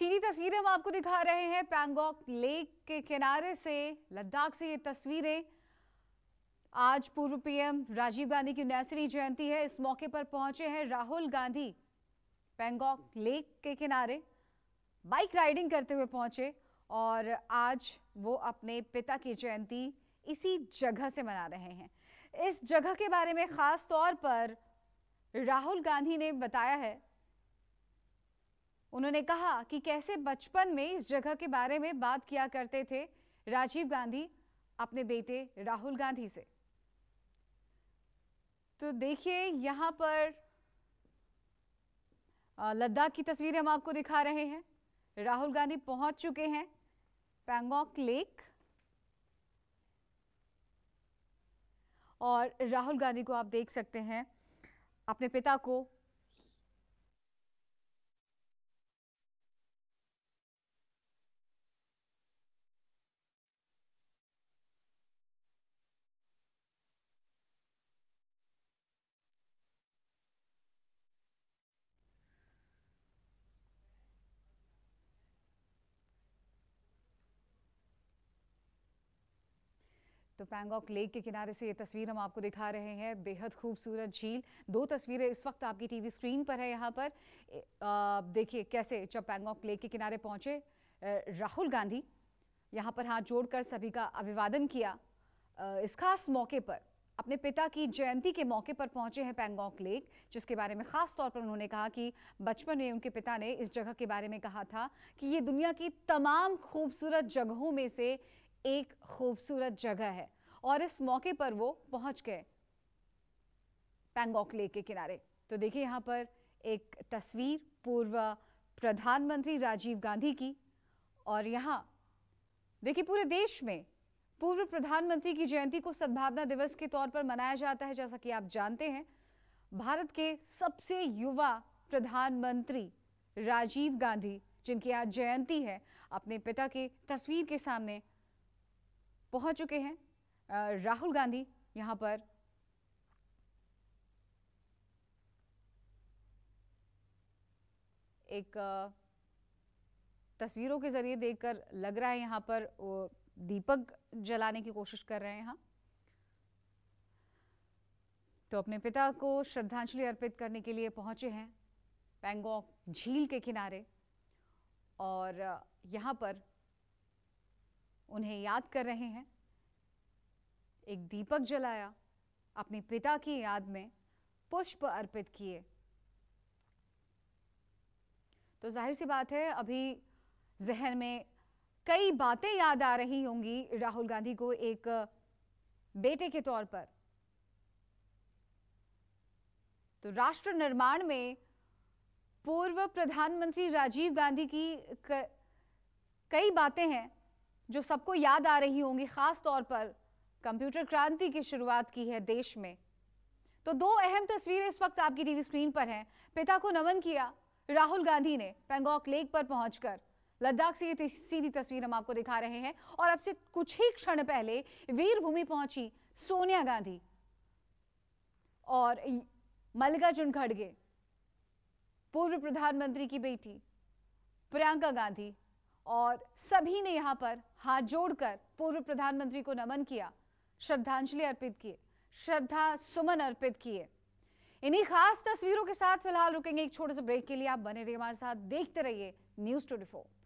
सीधी तस्वीरें हम आपको दिखा रहे हैं पैंगोंग लेक के किनारे से लद्दाख से ये तस्वीरें आज पूर्व पीएम राजीव गांधी की उन्यासवीं जयंती है इस मौके पर पहुंचे हैं राहुल गांधी पैंगोंग लेक के किनारे बाइक राइडिंग करते हुए पहुंचे और आज वो अपने पिता की जयंती इसी जगह से मना रहे हैं इस जगह के बारे में खास तौर पर राहुल गांधी ने बताया है उन्होंने कहा कि कैसे बचपन में इस जगह के बारे में बात किया करते थे राजीव गांधी अपने बेटे राहुल गांधी से तो देखिए यहां पर लद्दाख की तस्वीरें हम आपको दिखा रहे हैं राहुल गांधी पहुंच चुके हैं पैंगोंग लेक और राहुल गांधी को आप देख सकते हैं अपने पिता को तो पैंगॉक लेक के किनारे से ये तस्वीर हम आपको दिखा रहे हैं बेहद खूबसूरत झील दो तस्वीरें इस वक्त आपकी टीवी स्क्रीन पर है यहाँ पर देखिए कैसे जब पैंगॉक लेक के किनारे पहुँचे राहुल गांधी यहाँ पर हाथ जोड़कर सभी का अभिवादन किया इस खास मौके पर अपने पिता की जयंती के मौके पर पहुंचे हैं पैंगोंग लेक जिसके बारे में खास तौर पर उन्होंने कहा कि बचपन में उनके पिता ने इस जगह के बारे में कहा था कि ये दुनिया की तमाम खूबसूरत जगहों में से एक खूबसूरत जगह है और इस मौके पर वो पहुंच गए पैंगोंग लेक के किनारे तो देखिए यहाँ पर एक तस्वीर पूर्व प्रधानमंत्री राजीव गांधी की और यहाँ देखिए पूरे देश में पूर्व प्रधानमंत्री की जयंती को सद्भावना दिवस के तौर पर मनाया जाता है जैसा कि आप जानते हैं भारत के सबसे युवा प्रधानमंत्री राजीव गांधी जिनकी आज जयंती है अपने पिता के तस्वीर के सामने पहुंच चुके हैं राहुल गांधी यहां पर एक तस्वीरों के ज़रिए देखकर लग रहा है यहां पर वो दीपक जलाने की कोशिश कर रहे हैं यहां तो अपने पिता को श्रद्धांजलि अर्पित करने के लिए पहुंचे हैं पैंगोंग झील के किनारे और यहां पर उन्हें याद कर रहे हैं एक दीपक जलाया अपने पिता की याद में पुष्प अर्पित किए तो जाहिर सी बात है अभी जहन में कई बातें याद आ रही होंगी राहुल गांधी को एक बेटे के तौर पर तो राष्ट्र निर्माण में पूर्व प्रधानमंत्री राजीव गांधी की कई बातें हैं जो सबको याद आ रही होंगी खास तौर पर कंप्यूटर क्रांति की शुरुआत की है देश में तो दो अहम तस्वीरें इस वक्त आपकी टीवी स्क्रीन पर हैं पिता को नमन किया राहुल गांधी ने पेंगोक लेक पर पहुंचकर लद्दाख से सीधी तस्वीर हम आपको दिखा रहे हैं और अब से कुछ ही क्षण पहले वीरभूमि पहुंची सोनिया गांधी और मल्लिकार्जुन खड़गे पूर्व प्रधानमंत्री की बेटी प्रियंका गांधी और सभी ने यहाँ पर हाथ जोड़कर पूर्व प्रधानमंत्री को नमन किया श्रद्धांजलि अर्पित किए श्रद्धा सुमन अर्पित किए इन्हीं खास तस्वीरों के साथ फिलहाल रुकेंगे एक छोटे से ब्रेक के लिए आप बने रहिए हमारे साथ देखते रहिए न्यूज ट्वेंटी